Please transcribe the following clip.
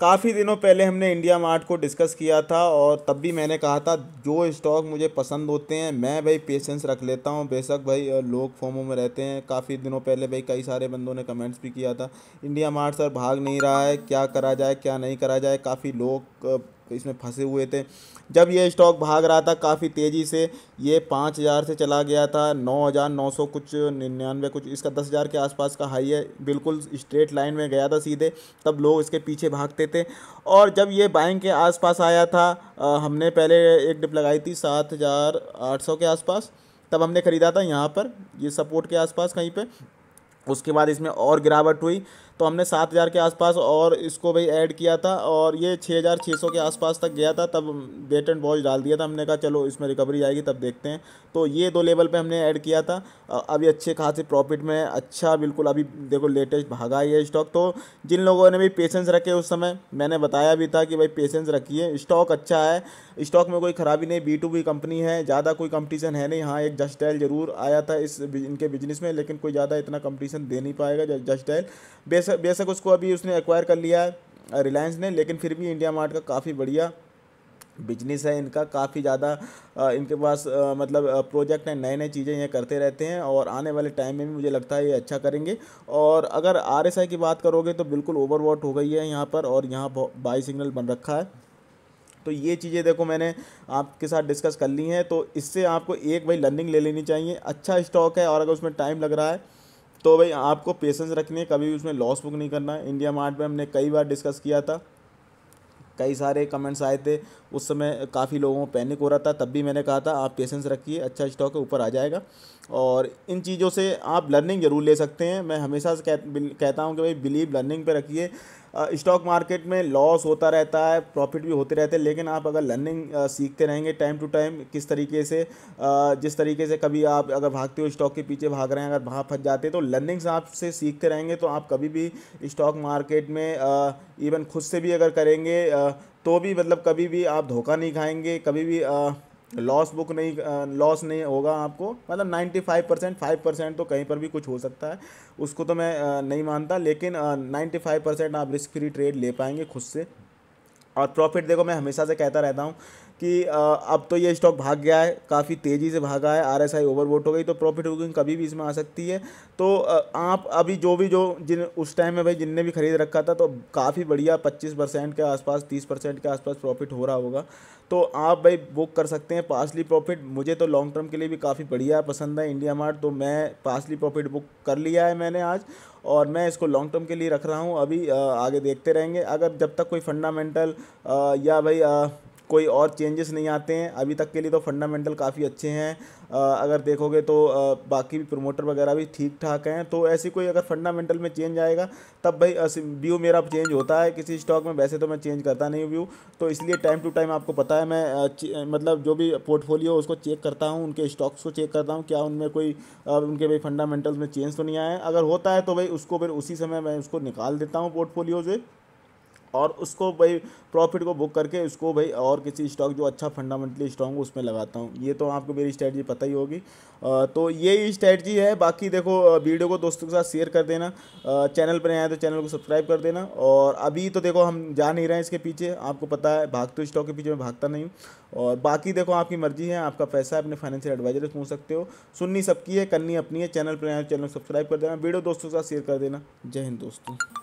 काफ़ी दिनों पहले हमने इंडिया मार्ट को डिस्कस किया था और तब भी मैंने कहा था जो स्टॉक मुझे पसंद होते हैं मैं भाई पेशेंस रख लेता हूँ बेशक भाई लोग फॉर्मों में रहते हैं काफ़ी दिनों पहले भाई कई सारे बंदों ने कमेंट्स भी किया था इंडिया मार्ट सर भाग नहीं रहा है क्या करा जाए क्या नहीं करा जाए काफ़ी लोग इसमें फंसे हुए थे जब ये स्टॉक भाग रहा था काफ़ी तेज़ी से ये पाँच हज़ार से चला गया था नौ हज़ार नौ सौ कुछ निन्यानवे कुछ इसका दस हज़ार के आसपास का हाई है बिल्कुल स्ट्रेट लाइन में गया था सीधे तब लोग इसके पीछे भागते थे और जब ये बाइंग के आसपास आया था आ, हमने पहले एक डिप लगाई थी सात हज़ार आठ सौ के आसपास तब हमने ख़रीदा था यहाँ पर ये सपोर्ट के आसपास कहीं पर उसके बाद इसमें और गिरावट हुई तो हमने सात हज़ार के आसपास और इसको भाई ऐड किया था और ये छः हज़ार छः सौ के आसपास तक गया था तब बेट एंड वॉच डाल दिया था हमने कहा चलो इसमें रिकवरी आएगी तब देखते हैं तो ये दो लेवल पे हमने ऐड किया था अभी अच्छे खासे प्रॉफिट में अच्छा बिल्कुल अभी देखो लेटेस्ट भागा ये स्टॉक तो जिन लोगों ने भी पेशेंस रखे उस समय मैंने बताया भी था कि भाई पेशेंस रखिए स्टॉक अच्छा है स्टॉक में कोई ख़राबी नहीं बी टू बी कंपनी है ज़्यादा कोई कंपटीशन है नहीं हाँ एक जस्टाइल जरूर आया था इस इनके बिजनेस में लेकिन कोई ज़्यादा इतना कंपटीशन दे नहीं पाएगा जस्टाइल बेस बेशक बेशक उसको अभी उसने एक्वायर कर लिया है रिलायंस ने लेकिन फिर भी इंडिया मार्ट का काफ़ी बढ़िया बिजनेस है इनका काफ़ी ज़्यादा इनके पास मतलब प्रोजेक्ट हैं नए नए चीज़ें ये करते रहते हैं और आने वाले टाइम में भी मुझे लगता है ये अच्छा करेंगे और अगर आर की बात करोगे तो बिल्कुल ओवरवॉट हो गई है यहाँ पर और यहाँ बाई सिग्नल बन रखा है तो ये चीज़ें देखो मैंने आपके साथ डिस्कस कर ली हैं तो इससे आपको एक भाई लर्निंग ले लेनी चाहिए अच्छा स्टॉक है और अगर उसमें टाइम लग रहा है तो भाई आपको पेशेंस रखनी है कभी भी उसमें लॉस बुक नहीं करना है इंडिया मार्ट में हमने कई बार डिस्कस किया था कई सारे कमेंट्स आए थे उस समय काफ़ी लोगों को पैनिक हो रहा था तब भी मैंने कहा था आप पेशेंस रखिए अच्छा स्टॉक ऊपर आ जाएगा और इन चीज़ों से आप लर्निंग ज़रूर ले सकते हैं मैं हमेशा से कहता हूँ कि भाई बिलीव लर्निंग पे रखिए स्टॉक मार्केट में लॉस होता रहता है प्रॉफिट भी होते रहते हैं लेकिन आप अगर लर्निंग सीखते रहेंगे टाइम टू टाइम किस तरीके से जिस तरीके से कभी आप अगर भागते हो स्टॉक के पीछे भाग रहे हैं अगर वहाँ फंस जाते हैं तो लर्निंग्स आप से सीखते रहेंगे तो आप कभी भी स्टॉक मार्केट में इवन खुद से भी अगर करेंगे तो भी मतलब कभी भी आप धोखा नहीं खाएंगे कभी भी लॉस बुक नहीं लॉस नहीं होगा आपको मतलब ninety five percent five percent तो कहीं पर भी कुछ हो सकता है उसको तो मैं आ, नहीं मानता लेकिन नाइन्टी फाइव परसेंट आप रिस्क फ्री ट्रेड ले पाएंगे खुद से और प्रॉफिट देखो मैं हमेशा से कहता रहता हूँ कि अब तो ये स्टॉक भाग गया है काफ़ी तेज़ी से भागा है आर एस आई वोट हो गई तो प्रॉफिट बुकिंग कभी भी इसमें आ सकती है तो आप अभी जो भी जो जिन उस टाइम में भाई जिनने भी खरीद रखा था तो काफ़ी बढ़िया पच्चीस परसेंट के आसपास तीस परसेंट के आसपास प्रॉफिट हो रहा होगा तो आप भाई बुक कर सकते हैं पासली प्रॉफिट मुझे तो लॉन्ग टर्म के लिए भी काफ़ी बढ़िया पसंद है इंडिया मार्ट तो मैं पासली प्रॉफिट बुक कर लिया है मैंने आज और मैं इसको लॉन्ग टर्म के लिए रख रहा हूँ अभी आगे देखते रहेंगे अगर जब तक कोई फंडामेंटल या भाई कोई और चेंजेस नहीं आते हैं अभी तक के लिए तो फंडामेंटल काफ़ी अच्छे हैं अगर देखोगे तो बाकी भी प्रोमोटर वगैरह भी ठीक ठाक हैं तो ऐसी कोई अगर फंडामेंटल में चेंज आएगा तब भाई व्यू मेरा चेंज होता है किसी स्टॉक में वैसे तो मैं चेंज करता नहीं व्यू तो इसलिए टाइम टू टाइम आपको पता है मैं मतलब जो भी पोर्टफोलियो उसको चेक करता हूँ उनके स्टॉक्स को चेक करता हूँ क्या उनमें कोई उनके भाई फंडामेंटल्स में चेंज तो नहीं आए अगर होता है तो भाई उसको फिर उसी समय मैं उसको निकाल देता हूँ पोर्टफोलियो से और उसको भाई प्रॉफिट को बुक करके उसको भाई और किसी स्टॉक जो अच्छा फंडामेंटली स्ट्रॉन्ग हो उसमें लगाता हूँ ये तो आपको मेरी स्ट्रैटी पता ही होगी तो यही स्ट्रैटी है बाकी देखो वीडियो को दोस्तों के साथ शेयर कर देना चैनल पर आए तो चैनल को सब्सक्राइब कर देना और अभी तो देखो हम जा नहीं रहे हैं इसके पीछे आपको पता है भागते स्टॉक के पीछे मैं भागता नहीं हूँ और बाकी देखो आपकी मर्जी है आपका पैसा अपने फाइनेंशियल एडवाइजर से पूछ सकते हो सुननी सबकी है करनी अपनी है चैनल पर आए तो चैनल को सब्सक्राइब कर देना वीडियो दोस्तों के साथ शेयर कर देना जय हिंद दोस्तों